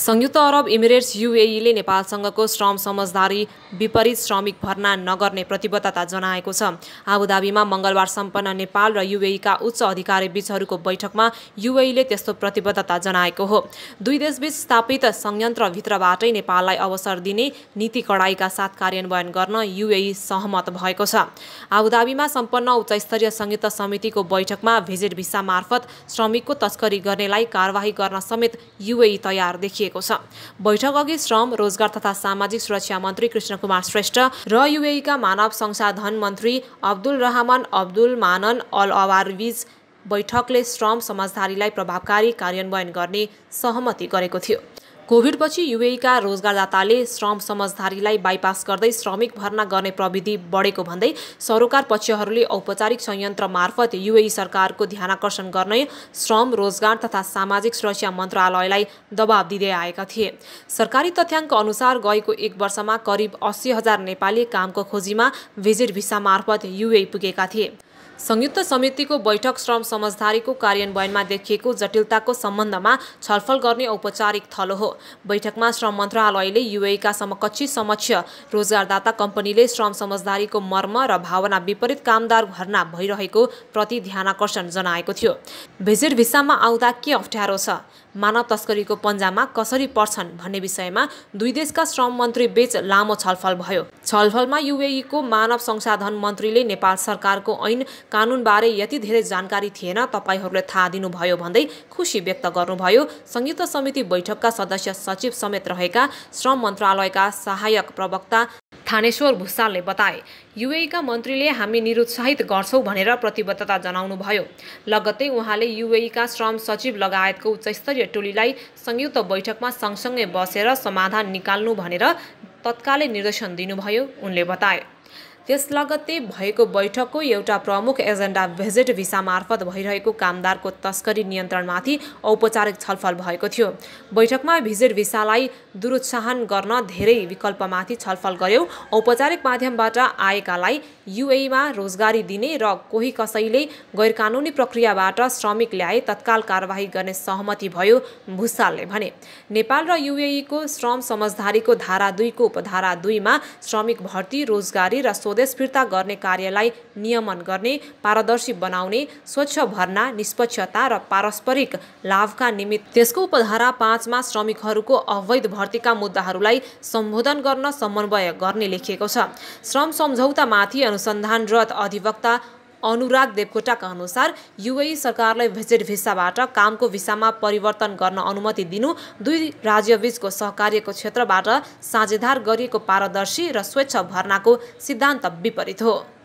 संयुक्त अरब इमिरेट्स युएईले नेपालसँगको श्रम समझदारी विपरीत श्रमिक भर्ना नगर्ने प्रतिबद्धता जनाएको छ आबुधाबीमा मङ्गलबार सम्पन्न नेपाल र युएईका उच्च अधिकारी बीचहरूको बैठकमा युएईले त्यस्तो प्रतिबद्धता जनाएको हो दुई देशबीच स्थापित संयन्त्रभित्रबाटै नेपाललाई अवसर दिने नीति कडाईका साथ कार्यान्वयन गर्न युएई सहमत भएको छ आबुधाबीमा सम्पन्न उच्चस्तरीय संयुक्त समितिको बैठकमा भिजिट भिसा मार्फत श्रमिकको तस्करी गर्नेलाई कारवाही गर्न समेत युएई तयार देखिए गरिएको छ बैठक अघि श्रम रोजगार तथा सामाजिक सुरक्षा मन्त्री कृष्ण कुमार श्रेष्ठ र युएका मानव संसाधन मन्त्री अब्दुल रहमान अब्दुल मानन अल अवारविज बैठकले श्रम समझदारीलाई प्रभावकारी कार्यान्वयन गर्ने सहमति गरेको थियो कोभिडपछि युएका रोजगारदाताले श्रम समझदारीलाई बाइपास गर्दै श्रमिक भर्ना गर्ने प्रविधि बढेको भन्दै सरोकार पक्षहरूले औपचारिक संयन्त्र मार्फत युए सरकारको ध्यान आकर्षण गर्ने श्रम रोजगार तथा सामाजिक सुरक्षा मन्त्रालयलाई दबाब दिँदै आएका थिए सरकारी तथ्याङ्क अनुसार गएको एक वर्षमा करिब अस्सी हजार नेपाली कामको खोजीमा भिजिट भिसा मार्फत युए पुगेका थिए संयुक्त समितिको बैठक श्रम समझदारीको कार्यान्वयनमा देखिएको जटिलताको सम्बन्धमा छलफल गर्ने औपचारिक थलो हो बैठकमा श्रम मन्त्रालयले युएका समकक्षी समक्ष रोजगारदाता कम्पनीले श्रम समझदारीको मर्म र भावना विपरीत कामदार भर्ना भइरहेको प्रति ध्यानकर्षण जनाएको थियो भिजिट भिसामा आउँदा के अप्ठ्यारो छ मानव तस्करीको पन्जामा कसरी पर्छन् भन्ने विषयमा दुई देशका श्रम मन्त्री बीच लामो छलफल भयो छलफलमा युएईको मानव संसाधन मन्त्रीले नेपाल सरकारको ऐन कानुनबारे यति धेरै जानकारी थिएन तपाईँहरूले थाहा दिनुभयो भन्दै खुसी व्यक्त गर्नुभयो संयुक्त समिति बैठकका सदस्य सचिव समेत रहेका श्रम मन्त्रालयका सहायक प्रवक्ता थानेश्वर भुसालले बताए युएका मन्त्रीले हामी निरुत्साहित गर्छौँ भनेर प्रतिबद्धता जनाउनुभयो लगत्तै उहाँले युएका श्रम सचिव लगायतको उच्चस्तरीय टोलीलाई संयुक्त बैठकमा सँगसँगै बसेर समाधान निकाल्नु भनेर तत्कालै निर्देशन दिनुभयो उनले बताए त्यस लगत्तै भएको बैठकको एउटा प्रमुख एजेन्डा भिजिट भिसा मार्फत भइरहेको कामदारको तस्करी नियन्त्रणमाथि औपचारिक छलफल भएको थियो बैठकमा भिजिट भिसालाई दुरुत्साहन गर्न धेरै विकल्पमाथि छलफल गर्यो औपचारिक माध्यमबाट आएकालाई युएमा रोजगारी दिने र कोही कसैले गैरकानुनी प्रक्रियाबाट श्रमिक ल्याए तत्काल कारवाही गर्ने सहमति भयो भुसालले भने नेपाल र को श्रम समझदारीको धारा दुईको उपधारा दुईमा श्रमिक भर्ती रोजगारी र सोधै स्वदेश फिर्ता गर्ने कार्यलाई नियमन गर्ने पारदर्शी बनाउने स्वच्छ भर्ना निष्पक्षता र पारस्परिक लाभका निमित्त त्यसको उपधारा पाँचमा श्रमिकहरूको अवैध भर्तीका मुद्दाहरूलाई सम्बोधन गर्न समन्वय गर्ने लेखिएको छ श्रम सम्झौतामाथि अनुसन्धानरत अधिवक्ता अनुराग देवकोटाका अनुसार युए सरकारलाई भिजिट भिसाबाट कामको भिसामा परिवर्तन गर्न अनुमति दिनु दुई राज्यबीचको सहकार्यको क्षेत्रबाट साझेदार गरिएको पारदर्शी र स्वेच्छ भर्नाको सिद्धान्त विपरीत हो